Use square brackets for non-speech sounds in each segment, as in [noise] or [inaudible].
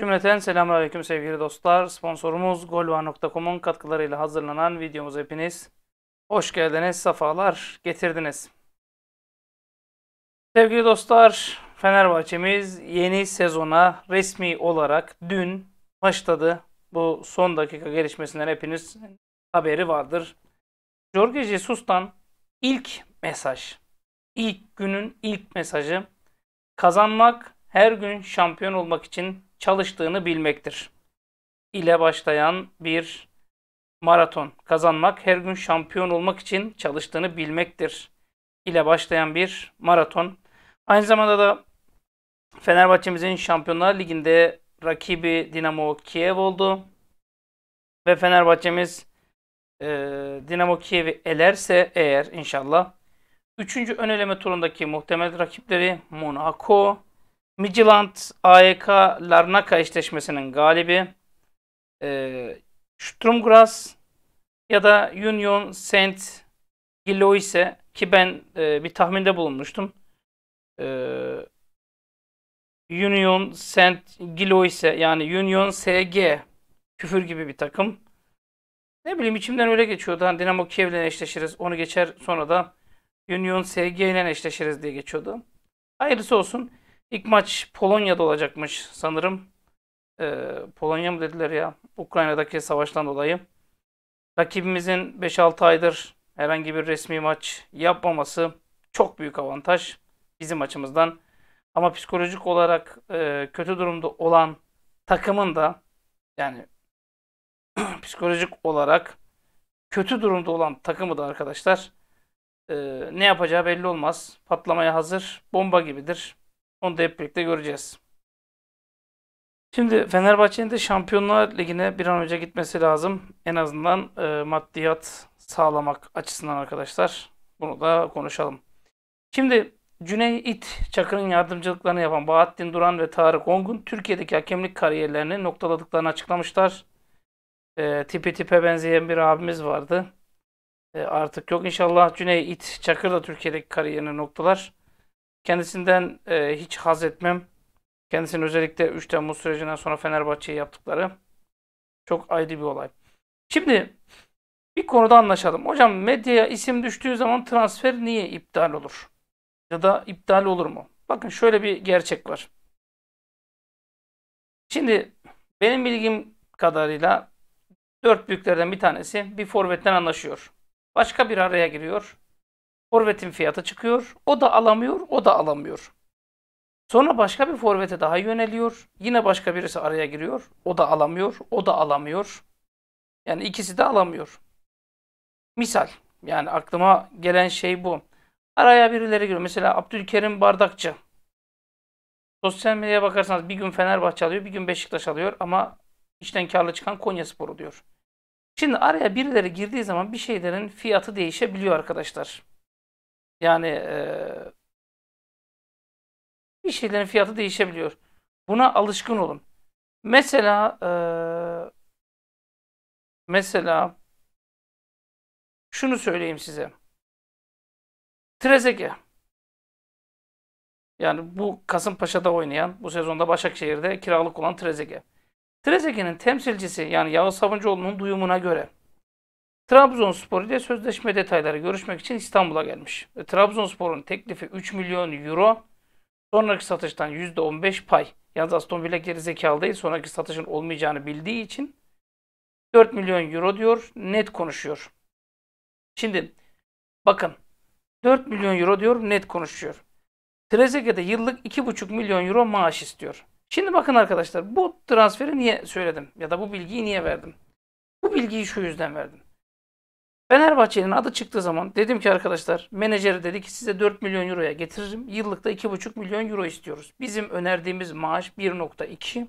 Cümleten selamun aleyküm sevgili dostlar. Sponsorumuz golva.com'un katkılarıyla hazırlanan videomuz hepiniz. Hoş geldiniz, safalar getirdiniz. Sevgili dostlar, Fenerbahçe'miz yeni sezona resmi olarak dün başladı. Bu son dakika gelişmesinden hepiniz haberi vardır. Jorge Jesus'tan ilk mesaj, ilk günün ilk mesajı kazanmak her gün şampiyon olmak için çalıştığını bilmektir. ile başlayan bir maraton. Kazanmak her gün şampiyon olmak için çalıştığını bilmektir. ile başlayan bir maraton. Aynı zamanda da Fenerbahçe'mizin Şampiyonlar Ligi'nde rakibi Dinamo Kiev oldu. Ve Fenerbahçe'miz e, Dinamo Kiev'i elerse eğer inşallah. Üçüncü ön eleme turundaki muhtemel rakipleri Monaco, Midland, AEK, Larnaka eşleşmesinin galibi, e, Sturmgras ya da Union Saint Gilloise ki ben e, bir tahminde bulunmuştum. E, Union Saint Giloise yani Union SG küfür gibi bir takım. Ne bileyim içimden öyle geçiyordu. Hani Dinamo Kiev ile eşleşiriz. Onu geçer sonra da Union SG ile eşleşiriz diye geçiyordu. Hayırlısı olsun. İlk maç Polonya'da olacakmış sanırım. Ee, Polonya mı dediler ya? Ukrayna'daki savaştan dolayı. Rakibimizin 5-6 aydır herhangi bir resmi maç yapmaması çok büyük avantaj bizim açımızdan. Ama psikolojik olarak e, kötü durumda olan takımın da yani [clears throat] psikolojik olarak kötü durumda olan takımı da arkadaşlar e, ne yapacağı belli olmaz. Patlamaya hazır, bomba gibidir. Onu da hep birlikte göreceğiz. Şimdi Fenerbahçe'nin de Şampiyonlar Ligi'ne bir an önce gitmesi lazım. En azından e, maddiyat sağlamak açısından arkadaşlar. Bunu da konuşalım. Şimdi Cüneyt Çakır'ın yardımcılıklarını yapan Bahattin Duran ve Tarık Ongun Türkiye'deki hakemlik kariyerlerini noktaladıklarını açıklamışlar. E, tipi tipe benzeyen bir abimiz vardı. E, artık yok inşallah Cüneyt Çakır da Türkiye'deki kariyerini noktalar. Kendisinden e, hiç haz etmem. Kendisinin özellikle 3 Temmuz sürecinden sonra Fenerbahçe'ye yaptıkları çok ayrı bir olay. Şimdi bir konuda anlaşalım. Hocam medyaya isim düştüğü zaman transfer niye iptal olur? ya da iptal olur mu? Bakın şöyle bir gerçek var. Şimdi benim bilgim kadarıyla dört büyüklerden bir tanesi bir forvetten anlaşıyor. Başka bir araya giriyor. Forvetin fiyatı çıkıyor. O da alamıyor, o da alamıyor. Sonra başka bir forvete daha yöneliyor. Yine başka birisi araya giriyor. O da alamıyor, o da alamıyor. Yani ikisi de alamıyor. Misal yani aklıma gelen şey bu. Araya birileri giriyor. Mesela Abdülkerim Bardakçı. Sosyal medyaya bakarsanız bir gün Fenerbahçe alıyor, bir gün Beşiktaş alıyor ama işten karlı çıkan Konya Sporu diyor. Şimdi araya birileri girdiği zaman bir şeylerin fiyatı değişebiliyor arkadaşlar. Yani e, bir şeylerin fiyatı değişebiliyor. Buna alışkın olun. Mesela e, mesela şunu söyleyeyim size. Trezege. Yani bu Kasımpaşa'da oynayan, bu sezonda Başakşehir'de kiralık olan Trezege. Trezege'nin temsilcisi yani Yağız Savuncuoğlu'nun duyumuna göre Trabzonspor ile sözleşme detayları görüşmek için İstanbul'a gelmiş. E, Trabzonspor'un teklifi 3 milyon euro, sonraki satıştan %15 pay. Yalnız Aston Villa geri zekalı değil, sonraki satışın olmayacağını bildiği için 4 milyon euro diyor, net konuşuyor. Şimdi bakın 4 milyon euro diyor net konuşuyor. Trezeguet'e yıllık 2,5 milyon euro maaş istiyor. Şimdi bakın arkadaşlar bu transferi niye söyledim ya da bu bilgiyi niye verdim? Bu bilgiyi şu yüzden verdim. Fenerbahçe'nin adı çıktığı zaman dedim ki arkadaşlar menajeri dedi ki size 4 milyon euroya getiririm. Yıllıkta 2,5 milyon euro istiyoruz. Bizim önerdiğimiz maaş 1.2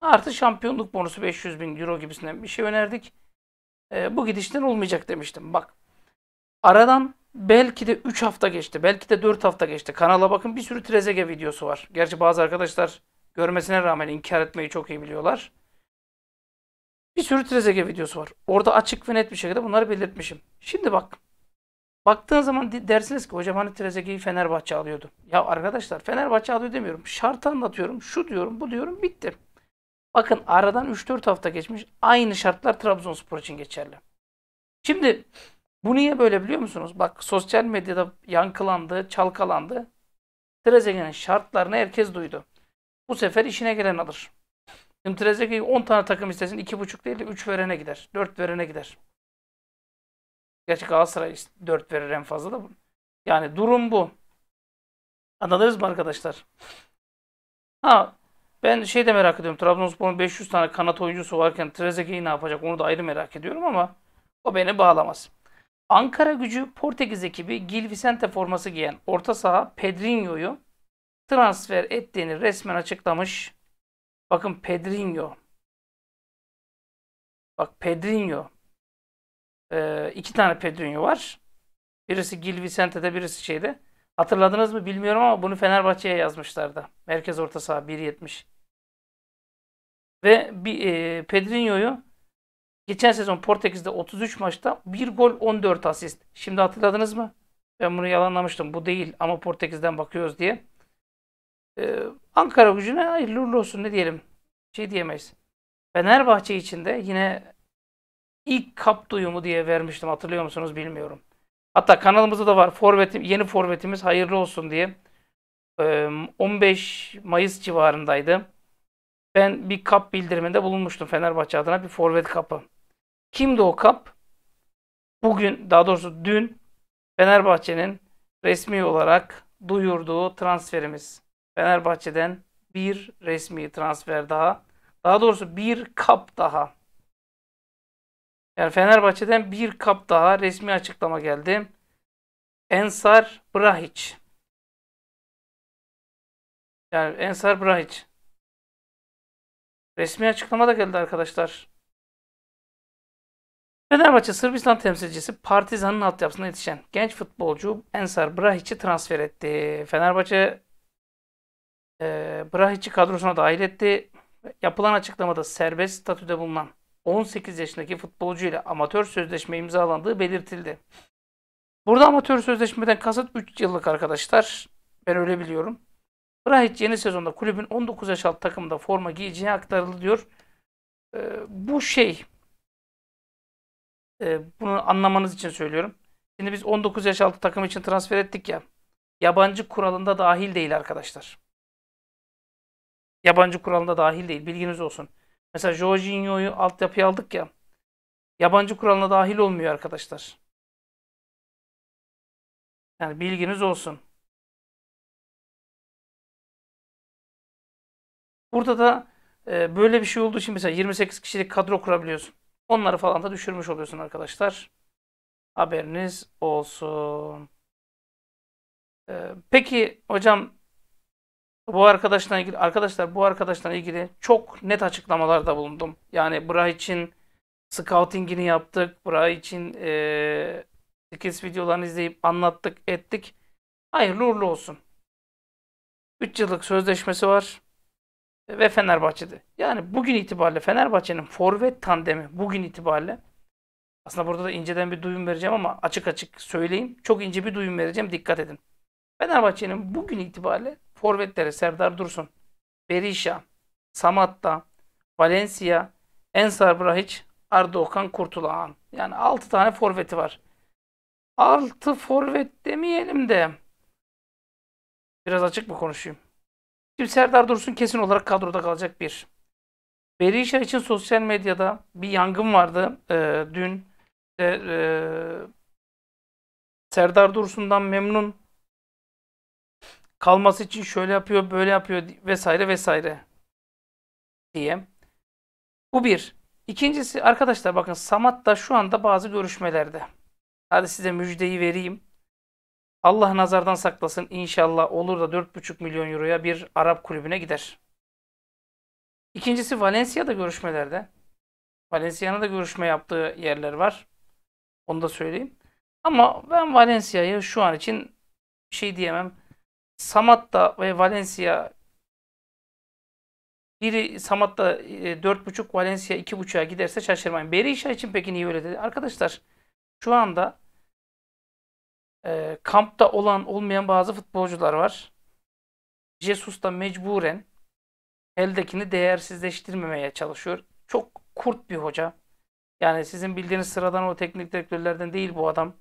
artı şampiyonluk bonusu 500 bin euro gibisinden bir şey önerdik. E, bu gidişten olmayacak demiştim. Bak aradan Belki de 3 hafta geçti. Belki de 4 hafta geçti. Kanala bakın bir sürü Trezege videosu var. Gerçi bazı arkadaşlar görmesine rağmen inkar etmeyi çok iyi biliyorlar. Bir sürü Trezege videosu var. Orada açık ve net bir şekilde bunları belirtmişim. Şimdi bak. Baktığın zaman dersiniz ki hocam hani Trezege'yi Fenerbahçe alıyordu. Ya arkadaşlar Fenerbahçe alıyor demiyorum. Şartı anlatıyorum. Şu diyorum bu diyorum bitti. Bakın aradan 3-4 hafta geçmiş. Aynı şartlar Trabzonspor için geçerli. Şimdi bu niye böyle biliyor musunuz? Bak sosyal medyada yankılandı, çalkalandı. Trezeguet'in şartlarını herkes duydu. Bu sefer işine gelen alır. Şimdi Trezeguet'i 10 tane takım istesin 2,5 değil de 3 verene gider. 4 verene gider. Gerçi Galatasaray 4 verir en fazla da. Yani durum bu. Anladınız mı arkadaşlar? Ha ben şey de merak ediyorum. Trabzonspor'un 500 tane kanat oyuncusu varken Trezeguet'i ne yapacak onu da ayrı merak ediyorum ama o beni bağlamaz. Ankara gücü Portekiz ekibi Gil Vicente forması giyen orta saha Pedrinho'yu transfer ettiğini resmen açıklamış. Bakın Pedrinho. Bak Pedrinho. Ee, iki tane Pedrinho var. Birisi Gil Vicente'de birisi şeyde. Hatırladınız mı bilmiyorum ama bunu Fenerbahçe'ye yazmışlardı. Merkez orta saha 1.70. Ve bir, e, Pedrinho'yu Geçen sezon Portekiz'de 33 maçta 1 gol 14 asist. Şimdi hatırladınız mı? Ben bunu yalanlamıştım. Bu değil ama Portekiz'den bakıyoruz diye. Ee, Ankara gücüne hayırlı uğurlu olsun ne diyelim. Şey diyemeyiz. Fenerbahçe içinde yine ilk kap duyumu diye vermiştim. Hatırlıyor musunuz bilmiyorum. Hatta kanalımızda da var. Forvetim, yeni forvetimiz hayırlı olsun diye. Ee, 15 Mayıs civarındaydı. Ben bir kap bildiriminde bulunmuştum Fenerbahçe adına bir forvet kapı. Kimdi o kap? Bugün daha doğrusu dün Fenerbahçe'nin resmi olarak duyurduğu transferimiz. Fenerbahçe'den bir resmi transfer daha. Daha doğrusu bir kap daha. Yani Fenerbahçe'den bir kap daha resmi açıklama geldi. Ensar Brahiç. Yani Ensar Brahiç. Resmi açıklama da geldi arkadaşlar. Fenerbahçe Sırbistan temsilcisi Partizan'ın altyapısına yetişen genç futbolcu Ensar Brahic'i transfer etti. Fenerbahçe e, Brahic'i kadrosuna dahil etti. Yapılan açıklamada serbest statüde bulunan 18 yaşındaki futbolcu ile amatör sözleşme imzalandığı belirtildi. Burada amatör sözleşmeden kasıt 3 yıllık arkadaşlar. Ben öyle biliyorum. Brahic yeni sezonda kulübün 19 yaş alt takımında forma giyeceği aktarıldı diyor. Ee, bu şey e, bunu anlamanız için söylüyorum. Şimdi biz 19 yaş altı takım için transfer ettik ya. Yabancı kuralında dahil değil arkadaşlar. Yabancı kuralında dahil değil. Bilginiz olsun. Mesela Jorginho'yu altyapıya aldık ya. Yabancı kuralına dahil olmuyor arkadaşlar. Yani bilginiz olsun. Burada da e, böyle bir şey olduğu için mesela 28 kişilik kadro kurabiliyorsun. Onları falan da düşürmüş oluyorsun arkadaşlar. Haberiniz olsun. Ee, peki hocam bu arkadaşla ilgili arkadaşlar bu arkadaşla ilgili çok net açıklamalarda bulundum. Yani Bra için scoutingini yaptık. Bra için e, skills videolarını izleyip anlattık, ettik. Hayırlı uğurlu olsun. 3 yıllık sözleşmesi var ve Fenerbahçe'de. Yani bugün itibariyle Fenerbahçe'nin forvet tandemi bugün itibariyle aslında burada da inceden bir duyum vereceğim ama açık açık söyleyeyim. Çok ince bir duyum vereceğim. Dikkat edin. Fenerbahçe'nin bugün itibariyle forvetleri Serdar Dursun, Berisha, Samatta, Valencia, Ensar Brahic, Arda Okan Kurtulağan. Yani 6 tane forveti var. 6 forvet demeyelim de biraz açık mı konuşayım? Şimdi Serdar Dursun kesin olarak kadroda kalacak bir. Berisha için sosyal medyada bir yangın vardı. Ee, dün de, e, Serdar Dursun'dan memnun kalması için şöyle yapıyor, böyle yapıyor vesaire vesaire diye. Bu bir. İkincisi arkadaşlar bakın Samat da şu anda bazı görüşmelerde. Hadi size müjdeyi vereyim. Allah nazardan saklasın inşallah olur da 4,5 milyon euroya bir Arap kulübüne gider. İkincisi Valencia'da görüşmelerde. Valencia'nın da görüşme yaptığı yerler var. Onu da söyleyeyim. Ama ben Valencia'yı şu an için şey diyemem. Samat'ta ve Valencia biri Samat'ta 4.5 e, Valencia 2.5'a giderse şaşırmayın. Berisha için peki niye öyle dedi? Arkadaşlar şu anda e, kampta olan olmayan bazı futbolcular var. Jesus da mecburen eldekini değersizleştirmemeye çalışıyor. Çok kurt bir hoca. Yani sizin bildiğiniz sıradan o teknik direktörlerden değil bu adam.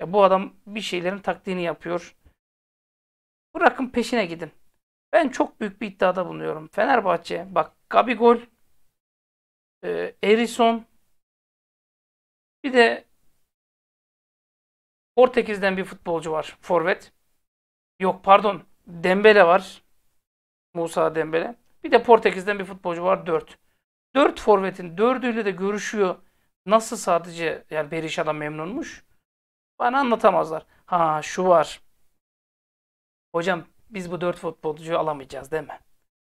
Ya bu adam bir şeylerin taktiğini yapıyor. Bırakın peşine gidin. Ben çok büyük bir iddiada bulunuyorum. Fenerbahçe bak Gabigol, e, Erison bir de Portekiz'den bir futbolcu var. Forvet. Yok pardon. Dembele var. Musa Dembele. Bir de Portekiz'den bir futbolcu var. 4. 4 forvetin 4'üyle de görüşüyor. Nasıl sadece yani Berisha'dan memnunmuş? Bana anlatamazlar. Ha şu var. Hocam biz bu 4 futbolcuyu alamayacağız değil mi?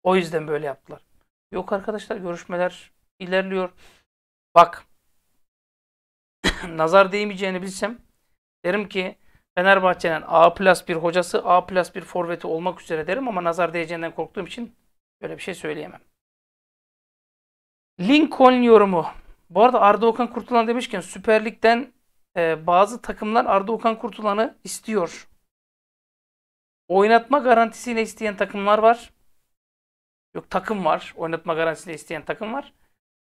O yüzden böyle yaptılar. Yok arkadaşlar görüşmeler ilerliyor. Bak [coughs] nazar değmeyeceğini bilsem Derim ki Fenerbahçe'nin A plus bir hocası, A plus bir forveti olmak üzere derim ama nazar değeceğinden korktuğum için böyle bir şey söyleyemem. Lincoln yorumu. Bu arada Arda Okan Kurtulan demişken Süper Lig'den e, bazı takımlar Arda Okan Kurtulan'ı istiyor. Oynatma garantisiyle isteyen takımlar var. Yok takım var. Oynatma garantisiyle isteyen takım var.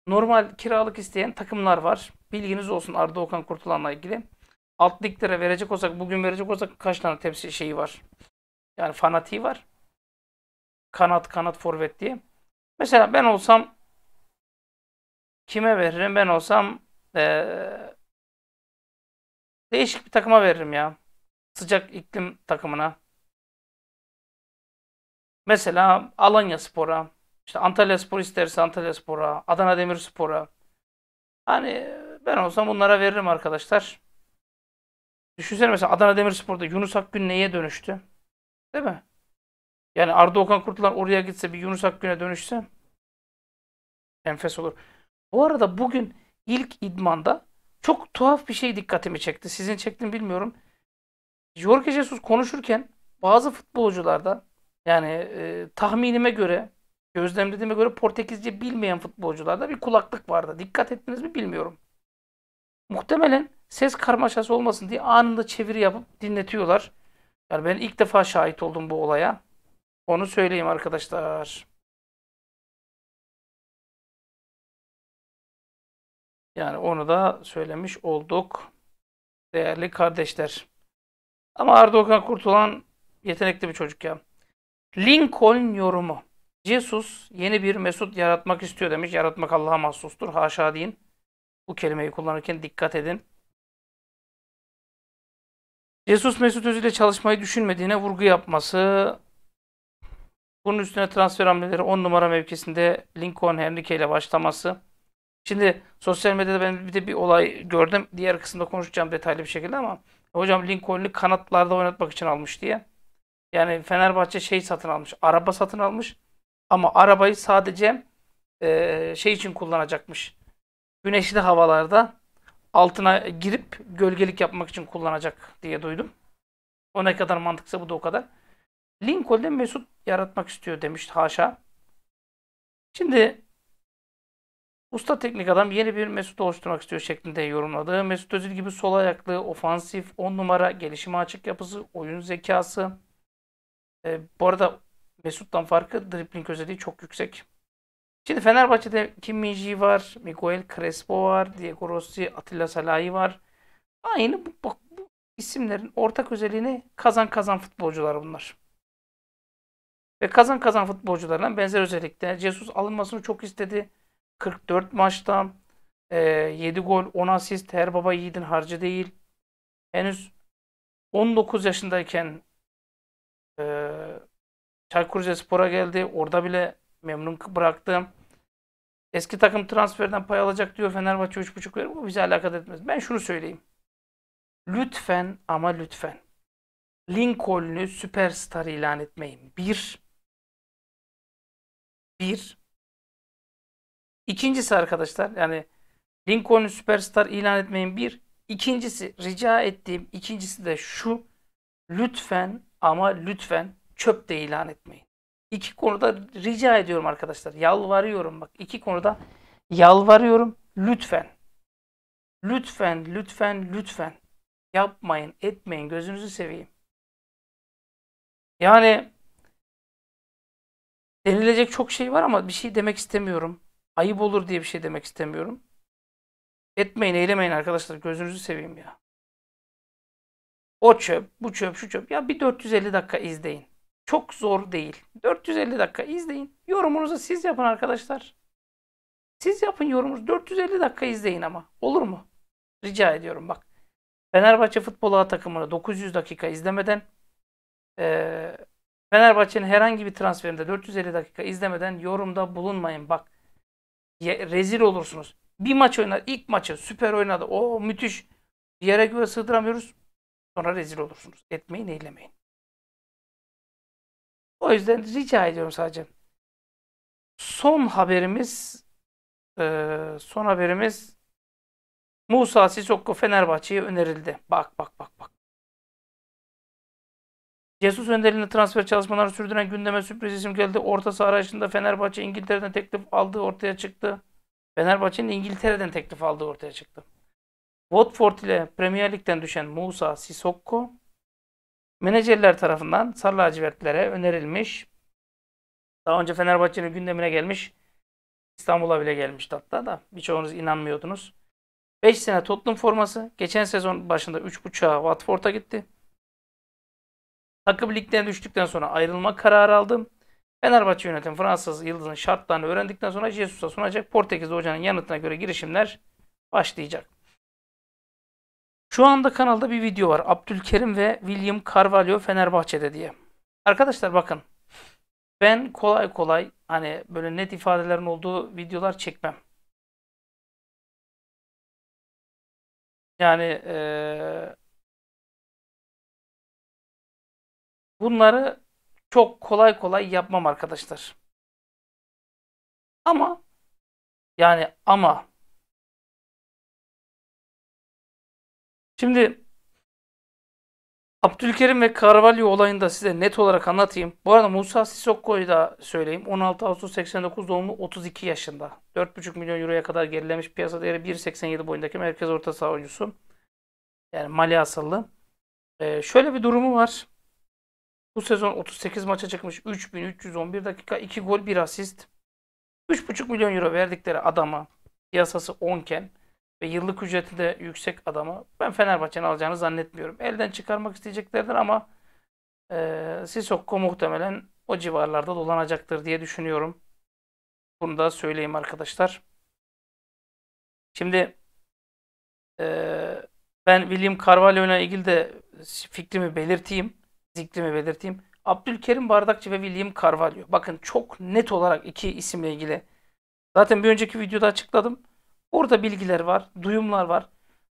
Normal kiralık isteyen takımlar var. Bilginiz olsun Arda Okan Kurtulan'la ilgili alt liglere verecek olsak bugün verecek olsak kaç tane tepsi şeyi var. Yani fanatiği var. Kanat kanat forvet diye. Mesela ben olsam kime veririm? Ben olsam ee, değişik bir takıma veririm ya. Sıcak iklim takımına. Mesela Alanya Spor'a, işte Antalya Spor isterse Antalya Spor'a, Adana Demirspor'a. Hani ben olsam bunlara veririm arkadaşlar. Düşünsene mesela Adana Demirspor'da Yunus Akgün neye dönüştü? Değil mi? Yani Arda Okan Kurtulan oraya gitse bir Yunus Akgün'e dönüşse enfes olur. Bu arada bugün ilk idmanda çok tuhaf bir şey dikkatimi çekti. Sizin çektiğini bilmiyorum. Jorge Jesus konuşurken bazı futbolcularda yani e, tahminime göre gözlemlediğime göre Portekizce bilmeyen futbolcularda bir kulaklık vardı. Dikkat ettiniz mi bilmiyorum. Muhtemelen ses karmaşası olmasın diye anında çeviri yapıp dinletiyorlar. Yani ben ilk defa şahit oldum bu olaya. Onu söyleyeyim arkadaşlar. Yani onu da söylemiş olduk. Değerli kardeşler. Ama Arda Kurtulan yetenekli bir çocuk ya. Lincoln yorumu. Jesus yeni bir Mesut yaratmak istiyor demiş. Yaratmak Allah'a mahsustur. Haşa deyin. Bu kelimeyi kullanırken dikkat edin. Jesus Mesut Özil ile çalışmayı düşünmediğine vurgu yapması. Bunun üstüne transfer hamleleri 10 numara mevkisinde Lincoln Henrique ile başlaması. Şimdi sosyal medyada ben bir de bir olay gördüm. Diğer kısımda konuşacağım detaylı bir şekilde ama hocam Lincoln'u kanatlarda oynatmak için almış diye. Yani Fenerbahçe şey satın almış. Araba satın almış. Ama arabayı sadece e, şey için kullanacakmış. Güneşli havalarda altına girip gölgelik yapmak için kullanacak diye duydum. O ne kadar mantıksa bu da o kadar. Lincoln'de Mesut yaratmak istiyor demiş haşa. Şimdi usta teknik adam yeni bir Mesut oluşturmak istiyor şeklinde yorumladı. Mesut Özil gibi sol ayaklı, ofansif, on numara, gelişime açık yapısı, oyun zekası. E, bu arada Mesut'tan farkı dribbling özelliği çok yüksek. Şimdi Fenerbahçe'de Kim Minji var, Miguel Crespo var, Diego Rossi, Atilla Salahi var. Aynı bu, bak, bu isimlerin ortak özelliğini kazan kazan futbolcular bunlar. Ve kazan kazan futbolcularla benzer özellikler. Jesus alınmasını çok istedi. 44 maçta e, 7 gol, 10 asist. Her baba yiğidin harcı değil. Henüz 19 yaşındayken e, Çaykur Rizespor'a geldi. Orada bile memnun bıraktım. Eski takım transferden pay alacak diyor Fenerbahçe 3.5 veriyor. Bu bize alakadar etmez. Ben şunu söyleyeyim. Lütfen ama lütfen Lincoln'u süperstar ilan etmeyin. Bir. Bir. İkincisi arkadaşlar yani Lincoln'u süperstar ilan etmeyin. Bir. İkincisi rica ettiğim ikincisi de şu. Lütfen ama lütfen çöp de ilan etmeyin. İki konuda rica ediyorum arkadaşlar. Yalvarıyorum bak. iki konuda yalvarıyorum. Lütfen. Lütfen, lütfen, lütfen. Yapmayın, etmeyin. Gözünüzü seveyim. Yani denilecek çok şey var ama bir şey demek istemiyorum. Ayıp olur diye bir şey demek istemiyorum. Etmeyin, eylemeyin arkadaşlar. Gözünüzü seveyim ya. O çöp, bu çöp, şu çöp. Ya bir 450 dakika izleyin. Çok zor değil. 450 dakika izleyin. Yorumunuzu siz yapın arkadaşlar. Siz yapın yorumunuzu. 450 dakika izleyin ama. Olur mu? Rica ediyorum bak. Fenerbahçe futbolu takımını 900 dakika izlemeden e, Fenerbahçe'nin herhangi bir transferinde 450 dakika izlemeden yorumda bulunmayın. Bak ye, rezil olursunuz. Bir maç oynadı, ilk maçı süper oynadı. O müthiş. Yere göre sığdıramıyoruz. Sonra rezil olursunuz. Etmeyin eylemeyin. O yüzden rica ediyorum sadece. Son haberimiz e, son haberimiz Musa Sisoko Fenerbahçe'ye önerildi. Bak bak bak bak. Jesus önderliğinde transfer çalışmalarını sürdüren gündeme sürpriz isim geldi. Orta saha arayışında Fenerbahçe İngiltere'den teklif aldığı ortaya çıktı. Fenerbahçe'nin İngiltere'den teklif aldığı ortaya çıktı. Watford ile Premier Lig'den düşen Musa Sissoko menajerler tarafından sarı lacivertlere önerilmiş. Daha önce Fenerbahçe'nin gündemine gelmiş. İstanbul'a bile gelmişti hatta da. Birçoğunuz inanmıyordunuz. 5 sene Tottenham forması. Geçen sezon başında 3.5'a Watford'a gitti. Takım ligden düştükten sonra ayrılma kararı aldım. Fenerbahçe yönetim Fransız Yıldız'ın şartlarını öğrendikten sonra Jesus'a sunacak. Portekizli hocanın yanıtına göre girişimler başlayacak. Şu anda kanalda bir video var. Abdülkerim ve William Carvalho Fenerbahçe'de diye. Arkadaşlar bakın. Ben kolay kolay hani böyle net ifadelerin olduğu videolar çekmem. Yani e, bunları çok kolay kolay yapmam arkadaşlar. Ama yani ama Şimdi Abdülkerim ve Carvalho olayını da size net olarak anlatayım. Bu arada Musa Sissoko'yu da söyleyeyim. 16 Ağustos 89 doğumlu 32 yaşında. 4,5 milyon euroya kadar gerilemiş piyasa değeri 1.87 boyundaki merkez orta saha oyuncusu. Yani Mali asıllı. Ee, şöyle bir durumu var. Bu sezon 38 maça çıkmış. 3311 dakika, 2 gol, 1 asist. 3,5 milyon euro verdikleri adama piyasası 10 iken ve yıllık ücreti de yüksek adamı ben Fenerbahçe'nin alacağını zannetmiyorum. Elden çıkarmak isteyeceklerdir ama e, Sissoko muhtemelen o civarlarda dolanacaktır diye düşünüyorum. Bunu da söyleyeyim arkadaşlar. Şimdi e, ben William Carvalho ilgili de fikrimi belirteyim. Zikrimi belirteyim. Abdülkerim Bardakçı ve William Carvalho. Bakın çok net olarak iki isimle ilgili. Zaten bir önceki videoda açıkladım. Orada bilgiler var, duyumlar var.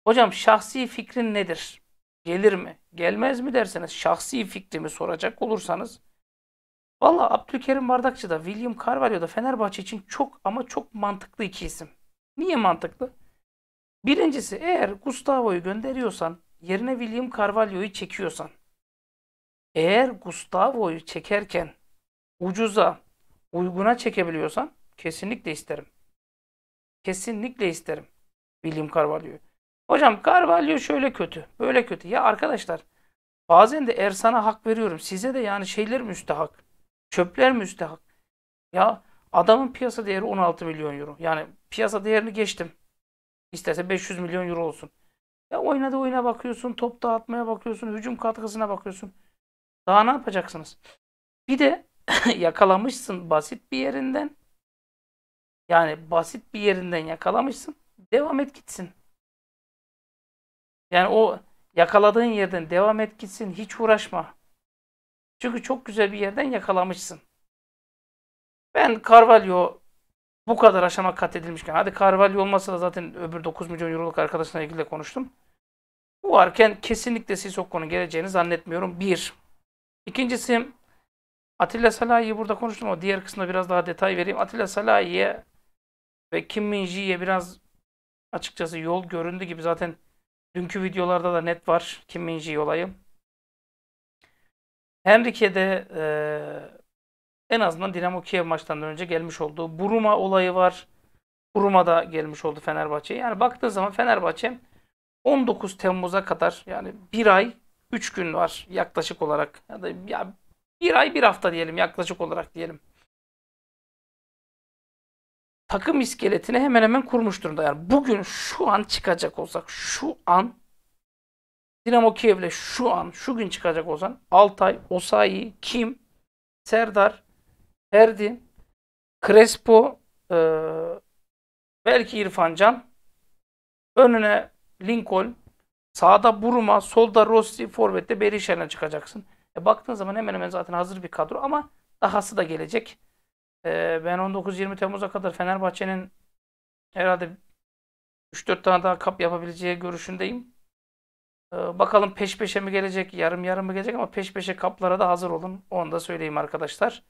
Hocam şahsi fikrin nedir? Gelir mi? Gelmez mi derseniz şahsi fikrimi soracak olursanız Valla Abdülkerim Bardakçı da William Carvalho da Fenerbahçe için çok ama çok mantıklı iki isim. Niye mantıklı? Birincisi eğer Gustavo'yu gönderiyorsan yerine William Carvalho'yu çekiyorsan eğer Gustavo'yu çekerken ucuza, uyguna çekebiliyorsan kesinlikle isterim. Kesinlikle isterim. William Carvalho'yu. Hocam Carvalho şöyle kötü, böyle kötü. Ya arkadaşlar bazen de Ersan'a hak veriyorum. Size de yani şeyler müstehak. Çöpler müstehak. Ya adamın piyasa değeri 16 milyon euro. Yani piyasa değerini geçtim. İsterse 500 milyon euro olsun. Ya oynadı oyuna bakıyorsun, top dağıtmaya bakıyorsun, hücum katkısına bakıyorsun. Daha ne yapacaksınız? Bir de [laughs] yakalamışsın basit bir yerinden. Yani basit bir yerinden yakalamışsın. Devam et gitsin. Yani o yakaladığın yerden devam et gitsin. Hiç uğraşma. Çünkü çok güzel bir yerden yakalamışsın. Ben Carvalho bu kadar aşama kat edilmişken, hadi Carvalho olmasa da zaten öbür 9 milyon euroluk arkadaşına ilgili de konuştum. Bu varken kesinlikle Sissoko'nun geleceğini zannetmiyorum. Bir. İkincisi Atilla Salahi'yi burada konuştum ama diğer kısımda biraz daha detay vereyim. Atilla Salahi'ye ve Kim Min-ji'ye biraz açıkçası yol göründü gibi zaten dünkü videolarda da net var Kim Min-ji olayı. Henrique de e, en azından Dinamo Kiev maçtan önce gelmiş olduğu Buruma olayı var. Buruma da gelmiş oldu Fenerbahçe'ye. Yani baktığın zaman Fenerbahçe 19 Temmuz'a kadar yani bir ay 3 gün var yaklaşık olarak. Ya da ya bir ay bir hafta diyelim yaklaşık olarak diyelim takım iskeletini hemen hemen kurmuş durumda. Yani bugün şu an çıkacak olsak şu an Dinamo Kiev'le şu an şu gün çıkacak olsan Altay, Osayi, Kim, Serdar, Erdin, Crespo, e, belki İrfan Can, önüne Lincoln, sağda Buruma, solda Rossi, forvette Berişen'e çıkacaksın. E baktığın zaman hemen hemen zaten hazır bir kadro ama dahası da gelecek ben 19-20 Temmuz'a kadar Fenerbahçe'nin herhalde 3-4 tane daha kap yapabileceği görüşündeyim. bakalım peş peşe mi gelecek, yarım yarım mı gelecek ama peş peşe kaplara da hazır olun. Onu da söyleyeyim arkadaşlar.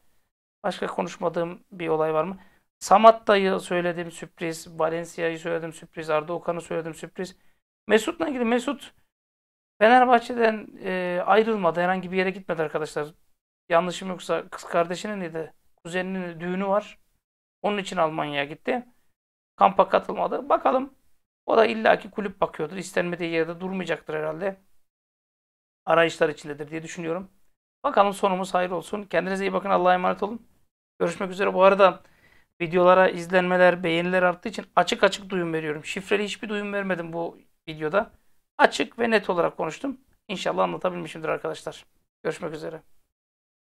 Başka konuşmadığım bir olay var mı? Samatta'yı söyledim sürpriz. Valencia'yı söyledim sürpriz. Arda Okan'ı söyledim sürpriz. Mesut'la ilgili Mesut Fenerbahçe'den ayrılmadı. Herhangi bir yere gitmedi arkadaşlar. Yanlışım yoksa kız kardeşinin neydi? Kuzeninin düğünü var. Onun için Almanya'ya gitti. Kampa katılmadı. Bakalım. O da illaki kulüp bakıyordur. İstenmediği yerde durmayacaktır herhalde. Arayışlar içindedir diye düşünüyorum. Bakalım sonumuz hayır olsun. Kendinize iyi bakın. Allah'a emanet olun. Görüşmek üzere. Bu arada videolara izlenmeler, beğeniler arttığı için açık açık duyum veriyorum. Şifreli hiçbir duyum vermedim bu videoda. Açık ve net olarak konuştum. İnşallah anlatabilmişimdir arkadaşlar. Görüşmek üzere.